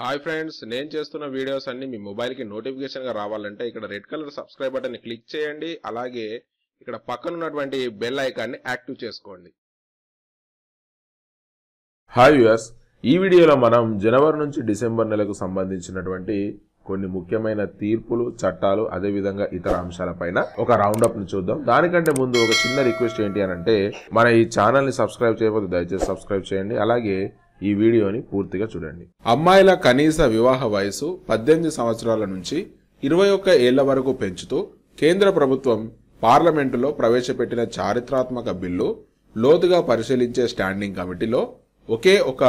hi friends నేను చేస్తున్న videos అన్ని మీ మొబైల్కి నోటిఫికేషన్గా రావాలంటే ఇక్కడ రెడ్ కలర్ సబ్స్క్రైబ్ బటన్ని క్లిక్ చేయండి అలాగే ఇక్కడ పక్కన ఉన్నటువంటి బెల్ ఐకాన్ని యాక్టివ్ చేసుకోండి హాయ్ వ్యూయర్స్ ఈ వీడియోలో మనం జనవరి నుంచి డిసెంబర్ నెలకు సంబంధించినటువంటి కొన్ని ముఖ్యమైన తీర్పులు చట్టాలు అదేవిధంగా ఇతర అంశాలపైన ఒక రౌండ్ అప్ చూద్దాం దానికంటే ముందు ఒక చిన్న రిక్వెస్ట్ ఏంటి అని అంటే మన ఈ ఛానల్ ని సబ్స్క్రైబ్ చేయకపోతే దయచేసి సబ్స్క్రైబ్ చేయండి అలాగే ఈ వీడియోని పూర్తిగా చూడండి అమ్మాయిల కనీస వివాహ వయసు పద్దెనిమిది సంవత్సరాల నుంచి ఇరవై ఒక్క ఏళ్ల వరకు పెంచుతూ కేంద్ర ప్రభుత్వం పార్లమెంటులో ప్రవేశపెట్టిన చారిత్రాత్మక బిల్లు లోతుగా పరిశీలించే స్టాండింగ్ కమిటీలో ఒకే ఒక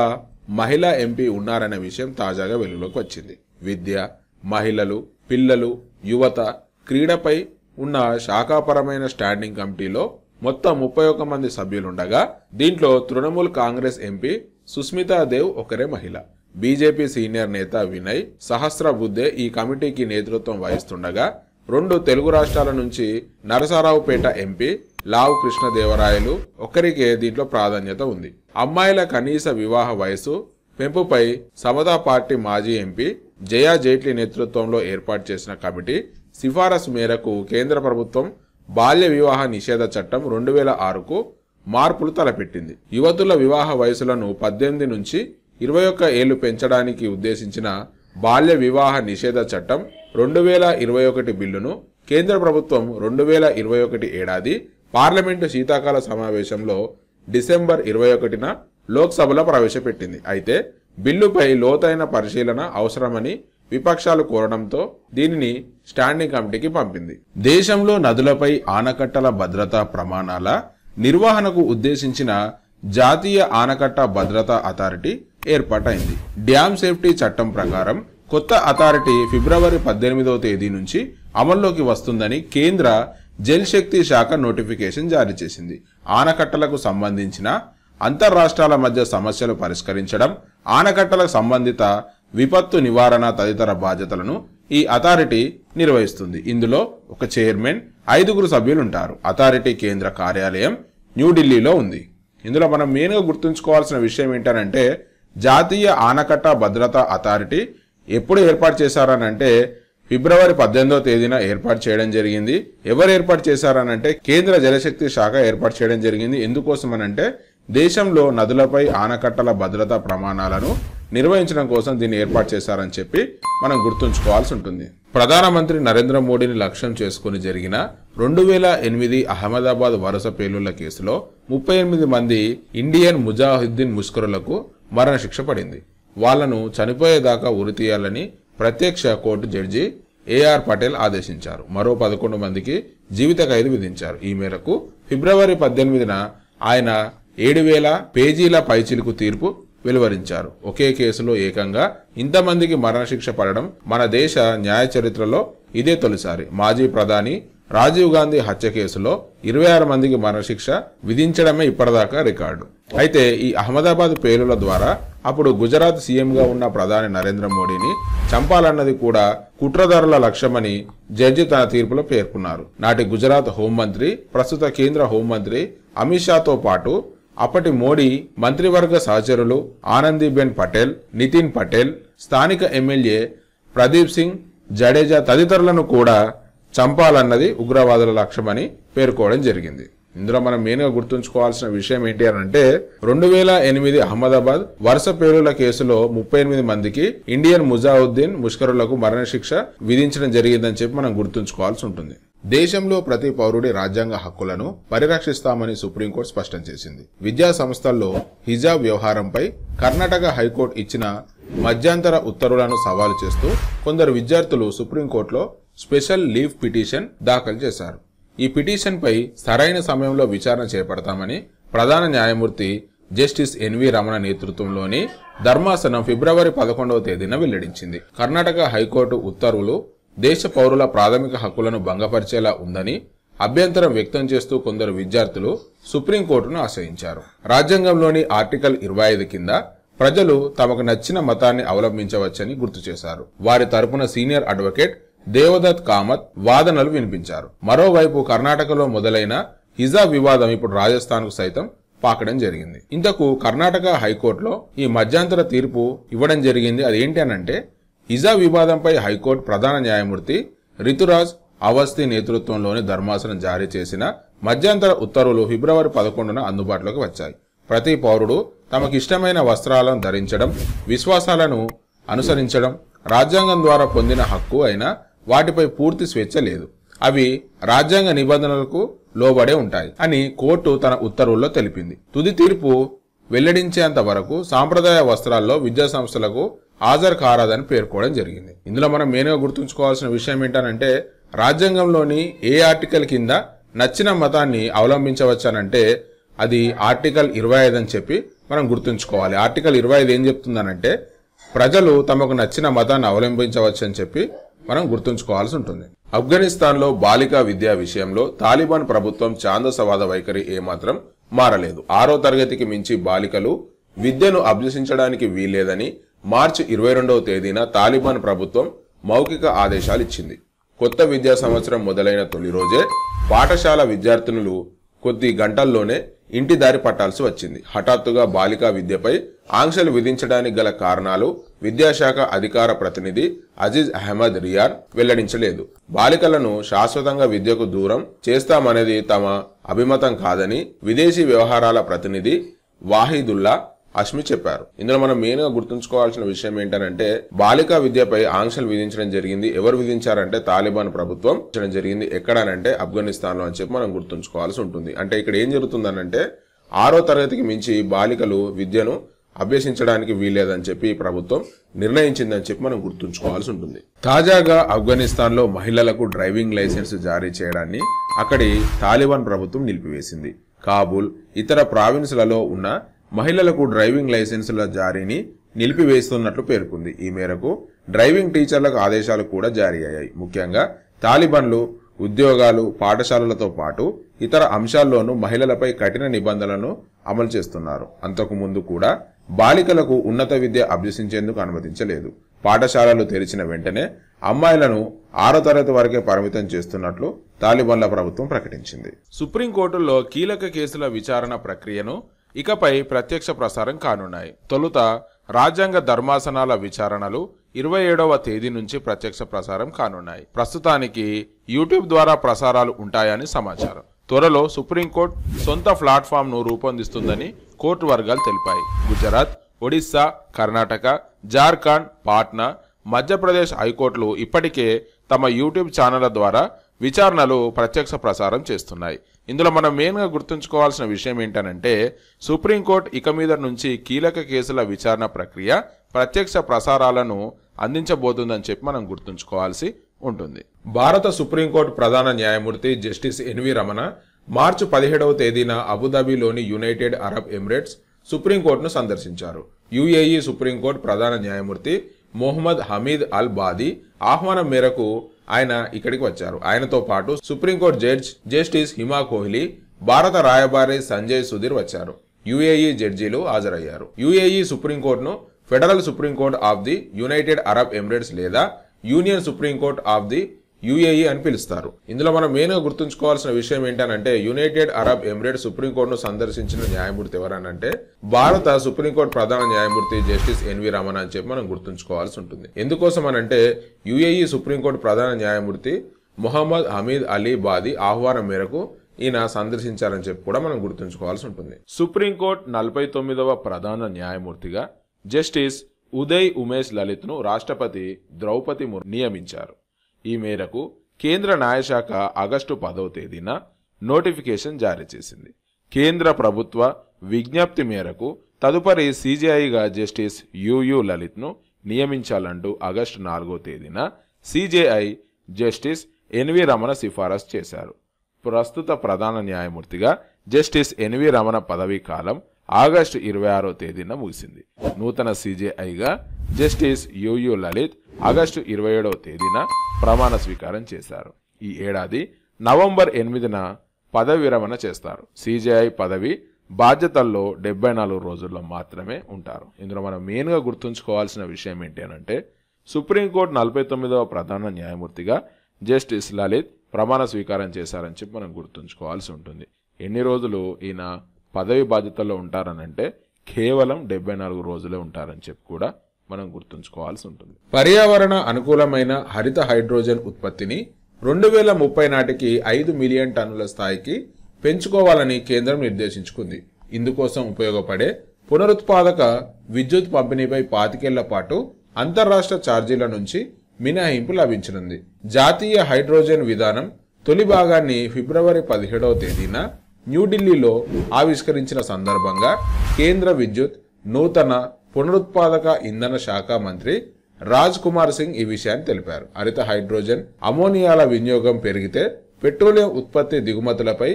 మహిళా ఎంపీ ఉన్నారనే విషయం తాజాగా వెలుగులోకి వచ్చింది విద్య మహిళలు పిల్లలు యువత క్రీడపై ఉన్న శాఖాపరమైన స్టాండింగ్ కమిటీలో మొత్తం ముప్పై ఒక్క మంది సభ్యులుండగా దీంట్లో తృణమూల్ కాంగ్రెస్ ఎంపీ సుస్మితాదేవ్ ఒకరే మహిళ బీజేపీ సీనియర్ నేత వినయ్ సహస్రబుద్దే ఈ కమిటీకి నేతృత్వం వహిస్తుండగా రెండు తెలుగు రాష్ట్రాల నుంచి నరసారావుపేట ఎంపీ లావు కృష్ణదేవరాయలు ఒకరికే దీంట్లో ప్రాధాన్యత ఉంది అమ్మాయిల కనీస వివాహ వయసు పెంపుపై సమతా పార్టీ మాజీ ఎంపీ జయా జైట్లీ నేతృత్వంలో ఏర్పాటు చేసిన కమిటీ సిఫారసు మేరకు కేంద్ర ప్రభుత్వం బాల్య వివాహ నిషేధ చట్టం రెండు వేల ఆరుకు మార్పులు తలపెట్టింది యువతుల వివాహ వయసులను పద్దెనిమిది నుంచి ఇరవై ఒక్క ఏళ్లు పెంచడానికి ఉద్దేశించిన బాల్య వివాహ నిషేధ చట్టం రెండు వేల ఇరవై ఒకటి బిల్లును కేంద్ర ప్రభుత్వం రెండు వేల ఇరవై ఒకటి ఏడాది పార్లమెంటు శీతాకాల సమావేశంలో డిసెంబర్ ఇరవై ఒకటిన లోక్సభలో ప్రవేశపెట్టింది అయితే బిల్లుపై లోతైన పరిశీలన అవసరమని విపక్షాలు కోరడంతో దీనిని స్టాండింగ్ కమిటీకి పంపింది దేశంలో నదులపై ఆనకట్టల భద్రతా ప్రమాణాల నిర్వహణకు ఉద్దేశించిన జాతీయ ఆనకట్ట భద్రతా అథారిటీ ఏర్పాటైంది డ్యామ్ సేఫ్టీ చట్టం ప్రకారం కొత్త అథారిటీ ఫిబ్రవరి పద్దెనిమిదవ తేదీ నుంచి అమల్లోకి వస్తుందని కేంద్ర జల్ శక్తి శాఖ నోటిఫికేషన్ జారీ చేసింది ఆనకట్టలకు సంబంధించిన అంతర్రాష్ట్రాల మధ్య సమస్యలు పరిష్కరించడం ఆనకట్టల సంబంధిత విపత్తు నివారణ తదితర బాధ్యతలను ఈ అథారిటీ నిర్వహిస్తుంది ఇందులో ఒక చైర్మన్ ఐదుగురు సభ్యులుంటారు అథారిటీ కేంద్ర కార్యాలయం న్యూఢిల్లీలో ఉంది ఇందులో మనం మెయిన్గా గుర్తుంచుకోవాల్సిన విషయం ఏంటనంటే జాతీయ ఆనకట్ట భద్రతా అథారిటీ ఎప్పుడు ఏర్పాటు చేశారనంటే ఫిబ్రవరి పద్దెనిమిదో తేదీన ఏర్పాటు చేయడం జరిగింది ఎవరు ఏర్పాటు చేశారనంటే కేంద్ర జలశక్తి శాఖ ఏర్పాటు చేయడం జరిగింది ఎందుకోసమనంటే దేశంలో నదులపై ఆనకట్టల భద్రతా ప్రమాణాలను నిర్వహించడం కోసం దీన్ని ఏర్పాటు చేశారని చెప్పి మనం గుర్తుంచుకోవాల్సి ఉంటుంది ప్రధానమంత్రి నరేంద్ర మోడీని లక్ష్యం చేసుకుని జరిగిన రెండు వేల ఎనిమిది అహ్మదాబాద్ వరుస పేలుళ్ల కేసులో ముప్పై ఎనిమిది మంది ఇండియన్ ముజాహిద్దీన్ ముష్కరులకు మరణశిక్ష పడింది వాళ్లను చనిపోయేదాకా ఉరితీయాలని ప్రత్యక్ష కోర్టు జడ్జి ఏఆర్ పటేల్ ఆదేశించారు మరో పదకొండు మందికి జీవిత ఖైదు విధించారు ఈ మేరకు ఫిబ్రవరి పద్దెనిమిదిన ఆయన ఏడు వేల పేజీల పైచిలుకు తీర్పు వెలువరించారు ఒకే కేసులో ఏకంగా ఇంతమందికి మరణశిక్ష పడడం మన దేశ న్యాయ చరిత్రలో ఇదే తొలిసారి మాజీ ప్రధాని రాజీవ్ గాంధీ హత్య కేసులో ఇరవై ఆరు మందికి మరణశిక్ష విధించడమే ఇప్పటిదాకా రికార్డు అయితే ఈ అహ్మదాబాద్ పేలుల ద్వారా అప్పుడు గుజరాత్ సీఎంగా ఉన్న ప్రధాని నరేంద్ర మోడీని చంపాలన్నది కూడా కుట్రదారుల లక్ష్యమని జడ్జి తన తీర్పులో పేర్కొన్నారు నాటి గుజరాత్ హోంమంత్రి ప్రస్తుత కేంద్ర హోంమంత్రి అమిత్ షాతో పాటు అప్పటి మోడీ మంత్రివర్గ సహచరులు ఆనందీబెన్ పటేల్ నితిన్ పటేల్ స్థానిక ఎమ్మెల్యే ప్రదీప్ సింగ్ జడేజా తదితరులను కూడా చంపాలన్నది ఉగ్రవాదుల లక్ష్యమని పేర్కోవడం జరిగింది ఇందులో మనం గా గుర్తుంచుకోవాల్సిన విషయం ఏంటి అని అంటే రెండు వేల ఎనిమిది అహ్మదాబాద్ వరుస పేలుల కేసులో ముప్పై ఎనిమిది మందికి ఇండియన్ ముజావుద్దీన్ ముష్కరులకు మరణశిక్ష విధించడం జరిగిందని చెప్పి మనం గుర్తుంచుకోవాల్సి ఉంటుంది దేశంలో ప్రతి పౌరుడి రాజ్యాంగ హక్కులను పరిరక్షిస్తామని సుప్రీంకోర్టు స్పష్టం చేసింది విద్యా సంస్థల్లో హిజాబ్ వ్యవహారంపై కర్ణాటక హైకోర్టు ఇచ్చిన మధ్యాంతర ఉత్తర్వులను సవాలు చేస్తూ కొందరు విద్యార్థులు సుప్రీంకోర్టులో స్పెషల్ లీవ్ పిటిషన్ దాఖలు చేశారు ఈ పిటిషన్పై సరైన సమయంలో విచారణ చేపడతామని ప్రధాన న్యాయమూర్తి జస్టిస్ ఎన్వి రమణ నేతృత్వంలోని ధర్మాసనం ఫిబ్రవరి పదకొండవ తేదీన వెల్లడించింది కర్ణాటక హైకోర్టు ఉత్తర్వులు దేశ పౌరుల ప్రాథమిక హక్కులను భంగపరిచేలా ఉందని అభ్యంతరం వ్యక్తం చేస్తూ కొందరు విద్యార్థులు సుప్రీంకోర్టును ఆశ్రయించారు రాజ్యాంగంలోని ఆర్టికల్ ఇరవై కింద ప్రజలు తమకు నచ్చిన మతాన్ని అవలంబించవచ్చని గుర్తు చేశారు వారి తరపున సీనియర్ అడ్వకేట్ దేవదత్ కామత్ వాదనలు వినిపించారు మరోవైపు కర్ణాటకలో మొదలైన హిజా వివాదం ఇప్పుడు రాజస్థాన్కు సైతం పాకడం జరిగింది ఇంతకు కర్ణాటక హైకోర్టులో ఈ మధ్యంతర తీర్పు ఇవ్వడం జరిగింది అదేంటి అనంటే హిజా వివాదంపై హైకోర్టు ప్రధాన న్యాయమూర్తి రితురాజ్ అవస్తి నేతృత్వంలోని ధర్మాసనం జారీ చేసిన మధ్యంతర ఉత్తర్వులు ఫిబ్రవరి పదకొండున అందుబాటులోకి వచ్చాయి ప్రతి పౌరుడు తమకిష్టమైన వస్త్రాలను ధరించడం విశ్వాసాలను అనుసరించడం రాజ్యాంగం ద్వారా పొందిన హక్కు అయినా వాటిపై పూర్తి స్వేచ్ఛ లేదు అవి రాజ్యాంగ నిబంధనలకు లోబడే ఉంటాయి అని కోర్టు తన ఉత్తర్వుల్లో తెలిపింది తుది తీర్పు వెల్లడించేంత వరకు సాంప్రదాయ వస్త్రాల్లో విద్యాసంస్థలకు హాజరు కారాదని పేర్కోవడం జరిగింది ఇందులో మనం మెయిన్గా గుర్తుంచుకోవాల్సిన విషయం ఏంటనంటే రాజ్యాంగంలోని ఏ ఆర్టికల్ కింద నచ్చిన మతాన్ని అవలంబించవచ్చానంటే అది ఆర్టికల్ ఇరవై ఐదు అని చెప్పి మనం గుర్తుంచుకోవాలి ఆర్టికల్ ఇరవై ఐదు ఏం చెప్తుందనంటే ప్రజలు తమకు నచ్చిన మతాన్ని అవలంబించవచ్చు అని చెప్పి మనం గుర్తుంచుకోవాల్సి ఉంటుంది ఆఫ్ఘనిస్తాన్లో బాలికా విద్యా విషయంలో తాలిబాన్ ప్రభుత్వం ఛాందసవాద వైఖరి ఏమాత్రం మారలేదు ఆరో తరగతికి మించి బాలికలు విద్యను అభ్యసించడానికి వీల్లేదని మార్చి ఇరవై రెండవ తేదీన తాలిబాన్ ప్రభుత్వం మౌఖిక ఆదేశాలు ఇచ్చింది కొత్త విద్యా సంవత్సరం మొదలైన తొలి రోజే పాఠశాల విద్యార్థినులు కొద్ది గంటల్లోనే ఇంటి దారి పట్టాల్సి వచ్చింది హఠాత్తుగా బాలికా విద్యపై ఆంక్షలు విధించడానికి గల కారణాలు విద్యాశాఖ అధికార ప్రతినిధి అజీజ్ అహ్మద్ రియార్ వెల్లడించలేదు బాలికలను శాశ్వతంగా విద్యకు దూరం చేస్తామనేది తమ అభిమతం కాదని విదేశీ వ్యవహారాల ప్రతినిధి వాహిదుల్లా అశ్మి చెప్పారు ఇందులో మనం మెయిన్ గా గుర్తుంచుకోవాల్సిన విషయం ఏంటంటే బాలికా విద్యపై ఆంక్షలు విధించడం జరిగింది ఎవరు విధించారంటే తాలిబాన్ ప్రభుత్వం జరిగింది ఎక్కడనంటే ఆఫ్ఘనిస్తాన్ లో అని చెప్పి మనం గుర్తుంచుకోవాల్సి ఉంటుంది అంటే ఇక్కడ ఏం జరుగుతుందనంటే ఆరో తరగతికి మించి బాలికలు విద్యను అభ్యసించడానికి వీల్లేదని చెప్పి ప్రభుత్వం నిర్ణయించిందని చెప్పి మనం గుర్తుంచుకోవాల్సి ఉంటుంది తాజాగా ఆఫ్ఘనిస్తాన్లో మహిళలకు డ్రైవింగ్ లైసెన్స్ జారీ చేయడాన్ని అక్కడి తాలిబాన్ ప్రభుత్వం నిలిపివేసింది కాబూల్ ఇతర ప్రావిన్స్లలో ఉన్న మహిళలకు డ్రైవింగ్ లైసెన్సుల జారీని నిలిపివేస్తున్నట్లు పేర్కొంది ఈ మేరకు డ్రైవింగ్ టీచర్లకు ఆదేశాలు కూడా జారీ అయ్యాయి ముఖ్యంగా తాలిబన్లు ఉద్యోగాలు పాఠశాలలతో పాటు ఇతర అంశాల్లోనూ మహిళలపై కఠిన నిబంధనలను అమలు చేస్తున్నారు అంతకుముందు కూడా బాలికలకు ఉన్నత విద్య అభ్యసించేందుకు అనుమతించలేదు పాఠశాలలు తెరిచిన వెంటనే అమ్మాయిలను ఆరో తరగతి వరకే పరిమితం చేస్తున్నట్లు తాలిబన్ల ప్రభుత్వం ప్రకటించింది సుప్రీంకోర్టుల్లో కీలక కేసుల విచారణ ప్రక్రియను ఇకపై ప్రత్యక్ష ప్రసారం కానున్నాయి తొలుత రాజ్యాంగ ధర్మాసనాల విచారణలు ఇరవై ఏడవ తేదీ నుంచి ప్రత్యక్ష ప్రసారం కానున్నాయి ప్రస్తుతానికి యూట్యూబ్ ద్వారా ప్రసారాలు ఉంటాయని సమాచారం త్వరలో సుప్రీంకోర్టు సొంత ప్లాట్ఫామ్ను రూపొందిస్తుందని కోర్టు వర్గాలు తెలిపాయి గుజరాత్ ఒడిస్సా కర్ణాటక జార్ఖండ్ పాట్నా మధ్యప్రదేశ్ హైకోర్టులు ఇప్పటికే తమ యూట్యూబ్ ఛానళ్ల ద్వారా విచారణలు ప్రత్యక్ష ప్రసారం చేస్తున్నాయి ఇందులో మనం మెయిన్గా గుర్తుంచుకోవాల్సిన విషయం ఏంటనంటే సుప్రీంకోర్టు ఇక మీద నుంచి కీలక కేసుల విచారణ ప్రక్రియ ప్రత్యక్ష ప్రసారాలను అందించబోతుందని చెప్పి మనం గుర్తుంచుకోవాల్సి ఉంటుంది భారత సుప్రీంకోర్టు ప్రధాన న్యాయమూర్తి జస్టిస్ ఎన్వి రమణ మార్చి పదిహేడవ తేదీన అబుదాబీలోని యునైటెడ్ అరబ్ ఎమిరేట్స్ సుప్రీంకోర్టును సందర్శించారు యుఏఈ సుప్రీంకోర్టు ప్రధాన న్యాయమూర్తి మొహమ్మద్ హమీద్ అల్ బాది ఆహ్వానం మేరకు ఆయన ఇక్కడికి వచ్చారు ఆయనతో పాటు supreme court judge justice Hima Kohli భారత రాయబారి సంజయ్ సుధీర్ వచ్చారు యుఏఈ జడ్జీలు హాజరయ్యారు యుఏఈ సుప్రీంకోర్టును federal supreme court of the United Arab Emirates లేదా union supreme court of the UAE అని పిలుస్తారు ఇందులో మనం గా గుర్తుంచుకోవాల్సిన విషయం ఏంటంటే యునైటెడ్ అరబ్ ఎమిరేట్ సుప్రీంకోర్టును సందర్శించిన న్యాయమూర్తి ఎవరనంటే భారత సుప్రీంకోర్టు ప్రధాన న్యాయమూర్తి జస్టిస్ ఎన్వి రమణ అని చెప్పి మనం గుర్తుంచుకోవాల్సి ఉంటుంది ఎందుకోసం అని అంటే యుఏఈ సుప్రీంకోర్టు ప్రధాన న్యాయమూర్తి మొహమ్మద్ హమీద్ అలీ బాది ఆహ్వానం మేరకు ఈయన సందర్శించారని చెప్పి కూడా మనం గుర్తుంచుకోవాల్సి ఉంటుంది సుప్రీంకోర్టు నలభై తొమ్మిదవ ప్రధాన న్యాయమూర్తిగా జస్టిస్ ఉదయ్ ఉమేష్ లలిత్ను రాష్ట్రపతి ద్రౌపది ముర్ నియమించారు ఈ మేరకు కేంద్ర న్యాయశాఖ ఆగస్టు పదవ తేదీన నోటిఫికేషన్ జారీ చేసింది కేంద్ర ప్రభుత్వ విజ్ఞప్తి మేరకు తదుపరి సీజీఐగా జస్టిస్ యుయు లలిత్ను నియమించాలంటూ ఆగస్టు నాలుగో తేదీన సీజేఐ జస్టిస్ ఎన్వి రమణ సిఫారసు చేశారు ప్రస్తుత ప్రధాన న్యాయమూర్తిగా జస్టిస్ ఎన్వి రమణ పదవీ కాలం ఆగస్టు ఇరవై ఆరో తేదీన ముగిసింది నూతన సీజేఐగా జస్టిస్ యుయు లలిత్ ఆగస్టు ఇరవై ఏడవ తేదీన ప్రమాణ స్వీకారం చేశారు ఈ ఏడాది నవంబర్ ఎనిమిదిన పదవి విరమణ చేస్తారు సీజేఐ పదవి బాధ్యతల్లో డెబ్బై నాలుగు రోజుల్లో మాత్రమే ఉంటారు ఇందులో మనం మెయిన్గా గుర్తుంచుకోవాల్సిన విషయం ఏంటి అంటే సుప్రీంకోర్టు నలభై తొమ్మిదవ ప్రధాన న్యాయమూర్తిగా జస్టిస్ లలిత్ ప్రమాణ స్వీకారం చేశారని చెప్పి మనం గుర్తుంచుకోవాల్సి ఉంటుంది ఎన్ని రోజులు ఈయన పదవి బాధ్యతల్లో ఉంటారనంటే కేవలం డెబ్బై నాలుగు రోజులే ఉంటారని చెప్పి కూడా మనం గుర్తుంచుకోవాల్సి ఉంటుంది పర్యావరణ అనుకూలమైన హరిత హైడ్రోజన్ ఉత్పత్తిని రెండు వేల ముప్పై నాటికి ఐదు మిలియన్ టన్నుల స్థాయికి పెంచుకోవాలని కేంద్రం నిర్దేశించుకుంది ఇందుకోసం ఉపయోగపడే పునరుత్పాదక విద్యుత్ పంపిణీపై పాతికేళ్ల పాటు అంతర్రాష్ట్ర ఛార్జీల నుంచి మినహాయింపు లభించనుంది జాతీయ హైడ్రోజన్ విధానం తొలి భాగాన్ని ఫిబ్రవరి పదిహేడవ తేదీన న్యూఢిల్లీలో ఆవిష్కరించిన సందర్భంగా కేంద్ర విద్యుత్ నూతన పునరుత్పాదక ఇంధన శాఖ మంత్రి రాజ్ కుమార్ సింగ్ ఈ విషయాన్ని తెలిపారు హరిత హైడ్రోజన్ అమోనియాల వినియోగం పెరిగితే పెట్రోలియం ఉత్పత్తి దిగుమతులపై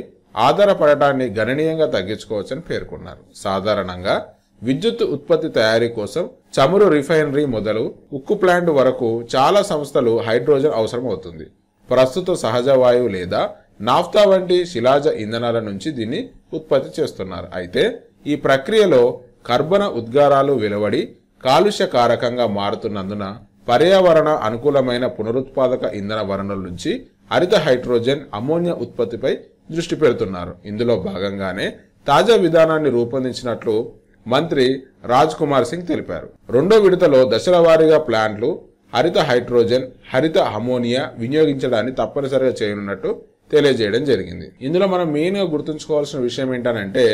ఆధారపడటాన్ని గణనీయంగా తగ్గించుకోవచ్చని పేర్కొన్నారు సాధారణంగా విద్యుత్ ఉత్పత్తి తయారీ కోసం చమురు రిఫైనరీ మొదలు ఉక్కు ప్లాంట్ వరకు చాలా సంస్థలు హైడ్రోజన్ అవసరం అవుతుంది ప్రస్తుత సహజ వాయువు లేదా నాఫ్తా వంటి శిలాజ ఇంధనాల నుంచి దీన్ని ఉత్పత్తి చేస్తున్నారు అయితే ఈ ప్రక్రియలో కర్బన ఉద్గారాలు వెలువడి కాలుష్య కారకంగా మారుతున్నందున పర్యావరణ అనుకూలమైన పునరుత్పాదక ఇంధన వనరుల నుంచి హరిత హైడ్రోజన్ అమోనియా ఉత్పత్తిపై దృష్టి పెడుతున్నారు ఇందులో భాగంగానే తాజా విధానాన్ని రూపొందించినట్లు మంత్రి రాజ్ కుమార్ సింగ్ తెలిపారు రెండో విడతలో దశల వారీగా ప్లాంట్లు హరిత హైడ్రోజన్ హరిత అమోనియా వినియోగించడాన్ని తప్పనిసరిగా చేయనున్నట్టు తెలియజేయడం జరిగింది ఇందులో మనం మెయిన్గా గుర్తుంచుకోవాల్సిన విషయం ఏంటంటే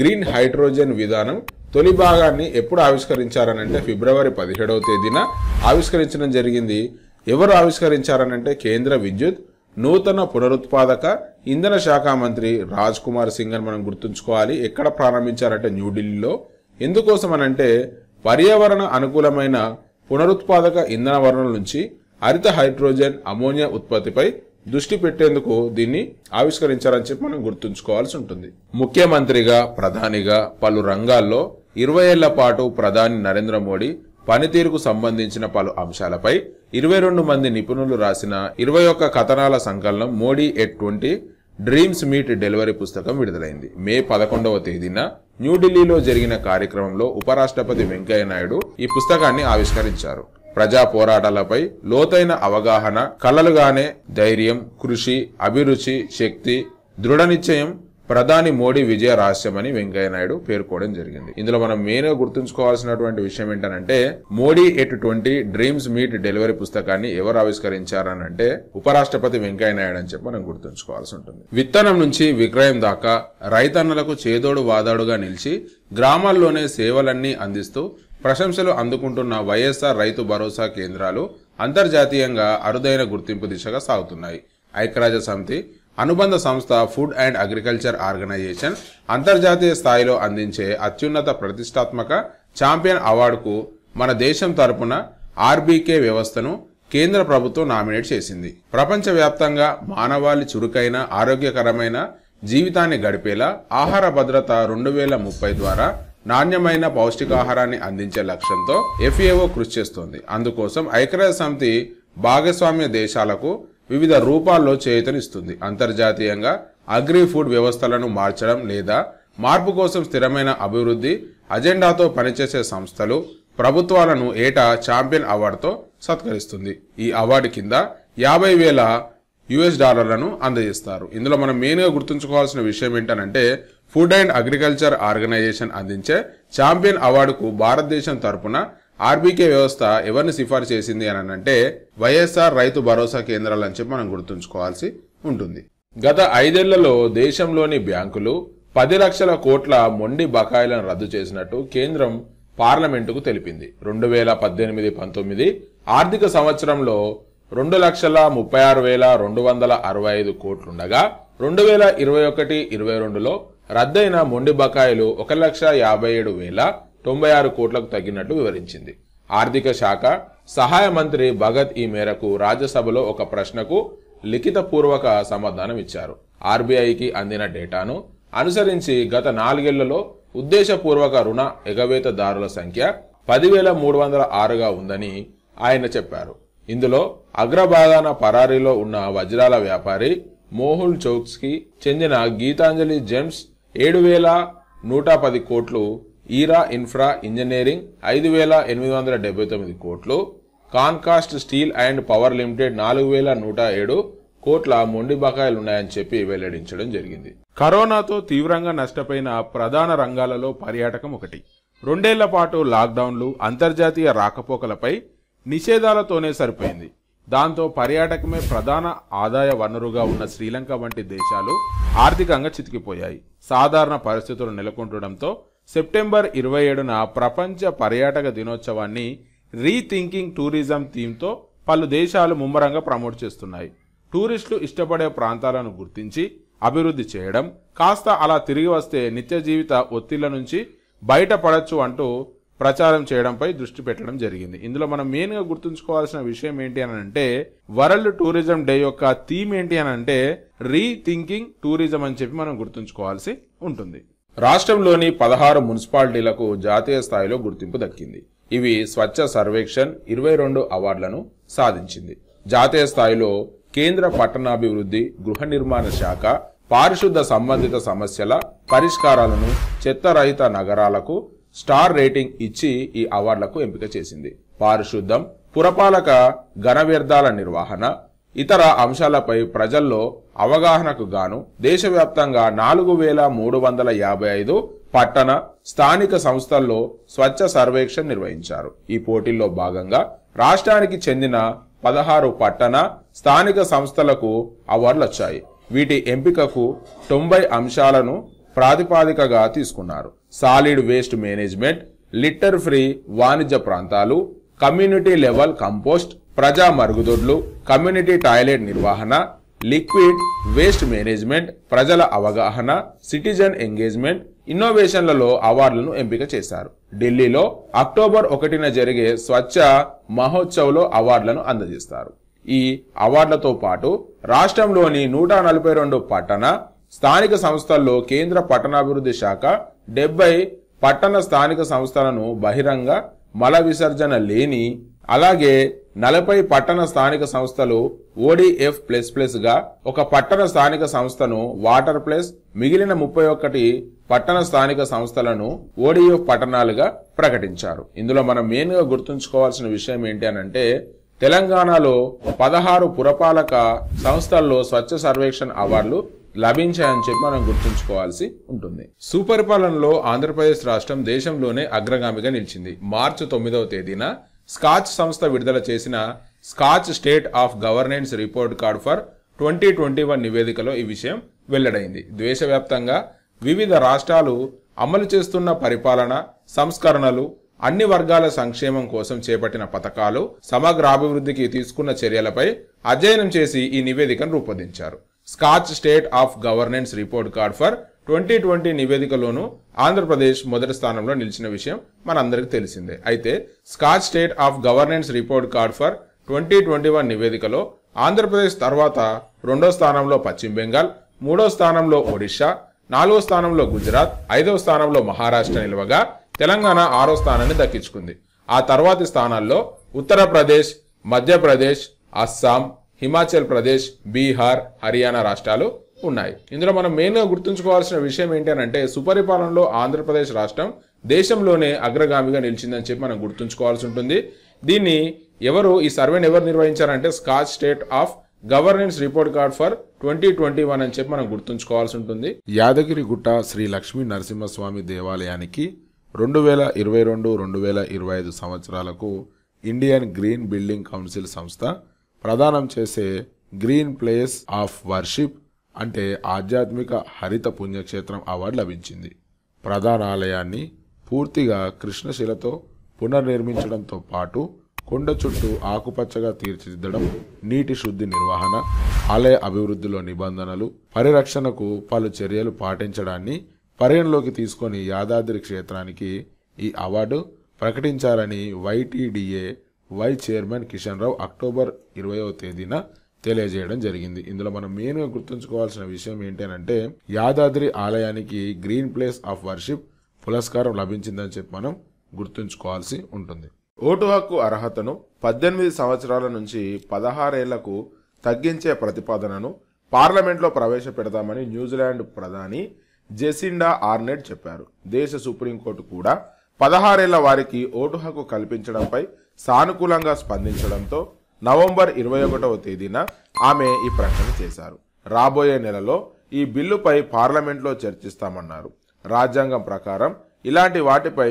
గ్రీన్ హైడ్రోజన్ విధానం తొలి భాగాన్ని ఎప్పుడు ఆవిష్కరించారనంటే ఫిబ్రవరి పదిహేడవ తేదీన ఆవిష్కరించడం జరిగింది ఎవరు ఆవిష్కరించారనంటే కేంద్ర విద్యుత్ నూతన పునరుత్పాదక ఇంధన శాఖ మంత్రి రాజ్ కుమార్ సింగ్ అని మనం గుర్తుంచుకోవాలి ఎక్కడ ప్రారంభించారంటే న్యూఢిల్లీలో ఎందుకోసం అనంటే పర్యావరణ అనుకూలమైన పునరుత్పాదక ఇంధన వనరుల నుంచి హరిత హైడ్రోజన్ అమోనియా ఉత్పత్తిపై దృష్టి పెట్టేందుకు దీన్ని ఆవిష్కరించారని చెప్పి మనం గుర్తుంచుకోవాల్సి ఉంటుంది ముఖ్యమంత్రిగా ప్రధానిగా పలు రంగాల్లో ఇరవై ఏళ్ల పాటు ప్రధాని నరేంద్ర మోడీ పనితీరుకు సంబంధించిన పలు అంశాలపై ఇరవై రెండు మంది నిపుణులు రాసిన ఇరవై ఒక్క కథనాల సంకలనం Modi at twenty dreams meet delivery పుస్తకం విడుదలైంది మే పదకొండవ తేదీన న్యూఢిల్లీలో జరిగిన కార్యక్రమంలో ఉపరాష్ట్రపతి వెంకయ్య నాయుడు ఈ పుస్తకాన్ని ఆవిష్కరించారు ప్రజా పోరాటాలపై లోతైన అవగాహన కలలుగానే ధైర్యం కృషి అభిరుచి శక్తి దృఢ నిశ్చయం ప్రధాని మోడీ విజయ రహస్యమని వెంకయ్యనాయుడు పేర్కోవడం జరిగింది ఇందులో మనం మెయిన్గా గుర్తుంచుకోవాల్సినటువంటి విషయం ఏంటంటే Modi at twenty dreams meet delivery పుస్తకాన్ని ఎవరు ఆవిష్కరించారని అంటే ఉపరాష్ట్రపతి వెంకయ్యనాయుడు అని చెప్పి మనం గుర్తుంచుకోవాల్సి ఉంటుంది విత్తనం నుంచి విక్రయం దాకా రైతన్నలకు చేదోడు వాదాడుగా నిలిచి గ్రామాల్లోనే సేవలన్నీ అందిస్తూ ప్రశంసలు అందుకుంటున్న వైఎస్ఆర్ రైతు భరోసా కేంద్రాలు అంతర్జాతీయంగా అరుదైన గుర్తింపు దిశగా సాగుతున్నాయి ఐక్యరాజ్య సమితి అనుబంధ సంస్థ ఫుడ్ అండ్ అగ్రికల్చర్ ఆర్గనైజేషన్ అంతర్జాతీయ స్థాయిలో అందించే అత్యున్నత ప్రతిష్టాత్మక ఛాంపియన్ అవార్డుకు మన దేశం తరపున ఆర్బీకే వ్యవస్థను కేంద్ర ప్రభుత్వం నామినేట్ చేసింది ప్రపంచవ్యాప్తంగా మానవాళి చురుకైన ఆరోగ్యకరమైన జీవితాన్ని గడిపేలా ఆహార భద్రత రెండు వేల ముప్పై ద్వారా నాణ్యమైన పౌష్టికాహారాన్ని అందించే లక్ష్యంతో ఎఫ్ఏఓ కృషి చేస్తోంది అందుకోసం ఐక్యరాజ్య సమితి భాగస్వామ్య దేశాలకు వివిధ రూపాల్లో చేయుతనిస్తుంది అంతర్జాతీయంగా అగ్రి ఫుడ్ వ్యవస్థలను మార్చడం లేదా మార్పు కోసం స్థిరమైన అభివృద్ధి అజెండాతో పనిచేసే సంస్థలు ప్రభుత్వాలను ఏటా ఛాంపియన్ అవార్డుతో సత్కరిస్తుంది ఈ అవార్డు కింద యాభై వేల యుఎస్ డాలర్లను అందజేస్తారు ఇందులో మనం మెయిన్గా గుర్తుంచుకోవాల్సిన విషయం ఏంటంటే ఫుడ్ అండ్ అగ్రికల్చర్ ఆర్గనైజేషన్ అందించే ఛాంపియన్ అవార్డుకు భారతదేశం తరపున ఆర్బీకే వ్యవస్థ ఎవరిని సిఫార్సు చేసింది అని అంటే వైఎస్ఆర్ రైతు భరోసా కేంద్రాలు అని చెప్పి మనం గుర్తుంచుకోవాల్సి ఉంటుంది గత ఐదేళ్లలో దేశంలోని బ్యాంకులు పది లక్షల కోట్ల మొండి బకాయిలను రద్దు చేసినట్టు కేంద్రం పార్లమెంటుకు తెలిపింది రెండు వేల పద్దెనిమిది పంతొమ్మిది ఆర్థిక సంవత్సరంలో రెండు లక్షల ముప్పై ఆరు వేల రెండు వందల అరవై ఐదు కోట్లుండగా రెండు వేల ఇరవై ఒకటి ఇరవై రెండులో రద్దయిన మొండి బకాయిలు ఒక లక్ష యాభై ఏడు వేల తొంభై ఆరు కోట్లకు తగ్గినట్లు వివరించింది ఆర్థిక శాఖ సహాయ మంత్రి భగత్ ఈ మేరకు రాజ్యసభలో ఒక ప్రశ్నకు లిఖితపూర్వక సమాధానం ఇచ్చారు ఆర్బీఐకి అందిన డేటాను అనుసరించి గత నాలుగేళ్లలో ఉద్దేశపూర్వక రుణ ఎగవేతదారుల సంఖ్య పదివేల మూడు వందల ఆరుగా ఉందని ఆయన చెప్పారు ఇందులో అగ్రభాగాన పరారీలో ఉన్న వజ్రాల వ్యాపారి మోహుల్ చౌక్స్కి చెందిన గీతాంజలి జెమ్స్ ఏడు వేల నూట పది కోట్లు ఈరా ఇన్ఫ్రా ఇంజనీరింగ్ ఐదు వేల ఎనిమిది వందల డెబ్బై తొమ్మిది కోట్లు Concast steel and power limited నాలుగు వేల నూట ఏడు కోట్ల మొండి బకాయిలు ఉన్నాయని చెప్పి వెల్లడించడం జరిగింది కరోనాతో తీవ్రంగా నష్టపోయిన ప్రధాన రంగాలలో పర్యాటకం ఒకటి రెండేళ్ల పాటు లాక్డౌన్లు అంతర్జాతీయ రాకపోకలపై నిషేధాలతోనే సరిపోయింది దాంతో పర్యాటకమే ప్రధాన ఆదాయ వనరుగా ఉన్న శ్రీలంక వంటి దేశాలు ఆర్థికంగా చితికిపోయాయి సాధారణ పరిస్థితులు నెలకొంటుండటంతో సెప్టెంబర్ ఇరవై ఏడున ప్రపంచ పర్యాటక దినోత్సవాన్ని రీథింకింగ్ టూరిజం థీమ్తో పలు దేశాలు ముమ్మరంగా ప్రమోట్ చేస్తున్నాయి టూరిస్టులు ఇష్టపడే ప్రాంతాలను గుర్తించి అభివృద్ధి చేయడం కాస్త అలా తిరిగి వస్తే నిత్య జీవిత ఒత్తిళ్ల నుంచి బయటపడచ్చు అంటూ ప్రచారం చేయడంపై దృష్టి పెట్టడం జరిగింది ఇందులో మనం మెయిన్గా గుర్తుంచుకోవాల్సిన విషయం ఏంటి అని అంటే వరల్డ్ టూరిజం డే యొక్క థీమ్ ఏంటి అని అంటే రీథింకింగ్ టూరిజం అని చెప్పి మనం గుర్తుంచుకోవాల్సి ఉంటుంది రాష్ట్రంలోని పదహారు మున్సిపాలిటీలకు జాతీయ స్థాయిలో గుర్తింపు దక్కింది ఇవి స్వచ్ఛ సర్వేక్షన్ ఇరవై రెండు అవార్డులను సాధించింది జాతీయ స్థాయిలో కేంద్ర పట్టణాభివృద్ధి గృహ నిర్మాణ శాఖ పారిశుద్ధ సంబంధిత సమస్యల పరిష్కారాలను చెత్తరహిత నగరాలకు స్టార్ రేటింగ్ ఇచ్చి ఈ అవార్డులకు ఎంపిక చేసింది పారిశుద్ధం పురపాలక ఘన వ్యర్థాల నిర్వహణ ఇతర అంశాలపై ప్రజల్లో అవగాహనకు గాను దేశవ్యాప్తంగా నాలుగు వేల మూడు వందల యాభై ఐదు పట్టణ స్థానిక సంస్థల్లో స్వచ్ఛ సర్వేక్షణ నిర్వహించారు ఈ పోటీల్లో భాగంగా రాష్ట్రానికి చెందిన పదహారు పట్టణ స్థానిక సంస్థలకు అవార్డులు వచ్చాయి వీటి ఎంపికకు తొంభై అంశాలను ప్రాతిపాదికగా తీసుకున్నారు solid waste management litter free వాణిజ్య ప్రాంతాలు కమ్యూనిటీ లెవెల్ కంపోస్ట్ ప్రజా మరుగుదొడ్లు కమ్యూనిటీ టాయిలెట్ నిర్వహణ లిక్విడ్ వేస్ట్ మేనేజ్మెంట్ ప్రజల అవగాహన సిటిజన్ ఎంగేజ్మెంట్ ఇన్నోవేషన్లలో అవార్డులను ఎంపిక చేశారు ఢిల్లీలో అక్టోబర్ ఒకటిన జరిగే స్వచ్ఛ లో అవార్డులను అందజేస్తారు ఈ అవార్డులతో పాటు రాష్ట్రంలోని నూట నలభై రెండు పట్టణ స్థానిక సంస్థల్లో కేంద్ర పట్టణాభివృద్ధి శాఖ డెబ్బై పట్టణ స్థానిక సంస్థలను బహిరంగ మల విసర్జన లేని అలాగే నలభై పట్టణ స్థానిక సంస్థలు ఓడిఎఫ్ ప్లస్ ప్లస్ గా ఒక పట్టణ స్థానిక సంస్థను వాటర్ ప్లస్ మిగిలిన ముప్పై ఒకటి పట్టణ స్థానిక సంస్థలను ఓడిఎఫ్ పట్టణాలుగా ప్రకటించారు ఇందులో మనం మెయిన్ గా గుర్తుంచుకోవాల్సిన విషయం ఏంటి అనంటే తెలంగాణలో పదహారు పురపాలక సంస్థల్లో స్వచ్ఛ సర్వేక్షణ అవార్డులు లభించాయని చెప్పి మనం గుర్తుంచుకోవాల్సి ఉంటుంది సుపరిపాలనలో ఆంధ్రప్రదేశ్ రాష్ట్రం దేశంలోనే అగ్రగామిగా నిలిచింది మార్చి తొమ్మిదవ తేదీన స్కాచ్ సంస్థ విడుదల చేసిన Skoch state of governance report card for twenty twenty one నివేదికలో ఈ విషయం వెల్లడైంది దేశవ్యాప్తంగా వివిధ రాష్ట్రాలు అమలు చేస్తున్న పరిపాలన సంస్కరణలు అన్ని వర్గాల సంక్షేమం కోసం చేపట్టిన పథకాలు సమగ్రాభివృద్ధికి తీసుకున్న చర్యలపై అధ్యయనం చేసి ఈ నివేదికను రూపొందించారు Skoch state of governance report card for twenty twenty నివేదికలోనూ ఆంధ్రప్రదేశ్ మొదటి స్థానంలో నిలిచిన విషయం మనందరికీ తెలిసిందే అయితే Skoch state of governance report card for twenty twenty one నివేదికలో ఆంధ్రప్రదేశ్ తర్వాత రెండో స్థానంలో పశ్చిమ బెంగాల్ మూడో స్థానంలో ఒడిశా నాలుగో స్థానంలో గుజరాత్ ఐదవ స్థానంలో మహారాష్ట్ర నిలవగా తెలంగాణ ఆరో స్థానాన్ని దక్కించుకుంది ఆ తర్వాతి స్థానాల్లో ఉత్తరప్రదేశ్ మధ్యప్రదేశ్ అస్సాం హిమాచల్ ప్రదేశ్ బీహార్ హర్యానా రాష్ట్రాలు ఉన్నాయి ఇందులో మనం మెయిన్గా గుర్తుంచుకోవాల్సిన విషయం ఏంటంటే సుపరిపాలనలో ఆంధ్రప్రదేశ్ రాష్ట్రం దేశంలోనే అగ్రగామిగా నిలిచిందని చెప్పి మనం గుర్తుంచుకోవాల్సి ఉంటుంది దీన్ని ఎవరు ఈ సర్వేని ఎవరు నిర్వహించారంటే Skoch state of governance report card for twenty twenty one అని చెప్పి మనం గుర్తుంచుకోవాల్సి ఉంటుంది యాదగిరిగుట్ట శ్రీ లక్ష్మీ నరసింహస్వామి దేవాలయానికి రెండు వేల ఇరవై రెండు రెండు వేల ఇరవై ఐదు సంవత్సరాలకు ఇండియన్ గ్రీన్ బిల్డింగ్ కౌన్సిల్ సంస్థ ప్రదానం చేసే గ్రీన్ ప్లేస్ ఆఫ్ వర్షిప్ అంటే ఆధ్యాత్మిక హరిత పుణ్యక్షేత్రం అవార్డు లభించింది ప్రధాన ఆలయాన్ని పూర్తిగా కృష్ణశిలతో పునర్నిర్మించడంతో పాటు కొండ చుట్టూ ఆకుపచ్చగా తీర్చిదిద్దడం నీటి శుద్ధి నిర్వహణ ఆలయ అభివృద్ధిలో నిబంధనలు పరిరక్షణకు పలు చర్యలు పాటించడాన్ని పరిగణలోకి తీసుకొని యాదాద్రి క్షేత్రానికి ఈ అవార్డు ప్రకటించాలని YTDA vice chairman Kishan Rao October ఇరవయో తేదీన తెలియజేయడం జరిగింది ఇందులో మనం మెయిన్గా గుర్తుంచుకోవాల్సిన విషయం ఏంటంటే యాదాద్రి ఆలయానికి గ్రీన్ ప్లేస్ ఆఫ్ వర్షిప్ పురస్కారం లభించిందని చెప్పి మనం గుర్తుంచుకోవాల్సి ఉంటుంది ఓటు హక్కు అర్హతను పద్దెనిమిది సంవత్సరాల నుంచి పదహారేళ్లకు తగ్గించే ప్రతిపాదనను పార్లమెంట్లో ప్రవేశపెడతామని న్యూజిలాండ్ ప్రధాని జెసిండా ఆర్నెడ్ చెప్పారు దేశ సుప్రీంకోర్టు కూడా పదహారేళ్ల వారికి ఓటు హక్కు కల్పించడంపై సానుకూలంగా స్పందించడంతో నవంబర్ ఇరవై ఒకటవ తేదీన ఆమె ఈ ప్రకటన చేశారు రాబోయే నెలలో ఈ బిల్లుపై పార్లమెంట్లో చర్చిస్తామన్నారు రాజ్యాంగం ప్రకారం ఇలాంటి వాటిపై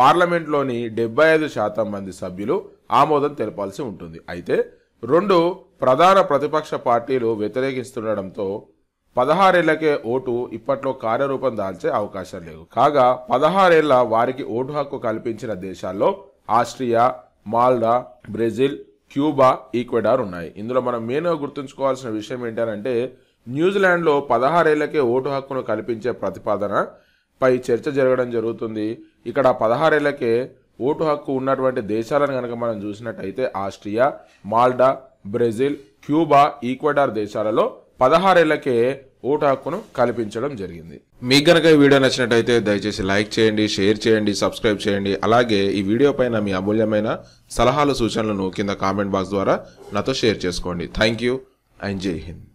పార్లమెంట్లోని డెబ్బై ఐదు శాతం మంది సభ్యులు ఆమోదం తెలపాల్సి ఉంటుంది అయితే రెండు ప్రధాన ప్రతిపక్ష పార్టీలు వ్యతిరేకిస్తుండడంతో పదహారేళ్లకే ఓటు ఇప్పట్లో కార్యరూపం దాల్చే అవకాశం లేదు కాగా పదహారేళ్ల వారికి ఓటు హక్కు కల్పించిన దేశాల్లో Austria Malta Brazil Cuba Ecuador ఉన్నాయి ఇందులో మనం మెయిన్గా గుర్తుంచుకోవాల్సిన విషయం ఏంటంటే న్యూజిలాండ్లో పదహారేళ్లకే ఓటు హక్కును కల్పించే ప్రతిపాదన పై చర్చ జరగడం జరుగుతుంది ఇక్కడ పదహారేళ్లకే ఓటు హక్కు ఉన్నటువంటి దేశాలను కనుక మనం చూసినట్టయితే Austria Malta Brazil Cuba Ecuador దేశాలలో పదహారేళ్లకే హక్కును కల్పించడం జరిగింది మీకు కనుక ఈ వీడియో నచ్చినట్టయితే దయచేసి లైక్ చేయండి షేర్ చేయండి సబ్స్క్రైబ్ చేయండి అలాగే ఈ వీడియో పైన మీ అమూల్యమైన సలహాలు సూచనలను కింద కామెంట్ బాక్స్ ద్వారా నాతో షేర్ చేసుకోండి థ్యాంక్ యూ అండ్ జై హింద్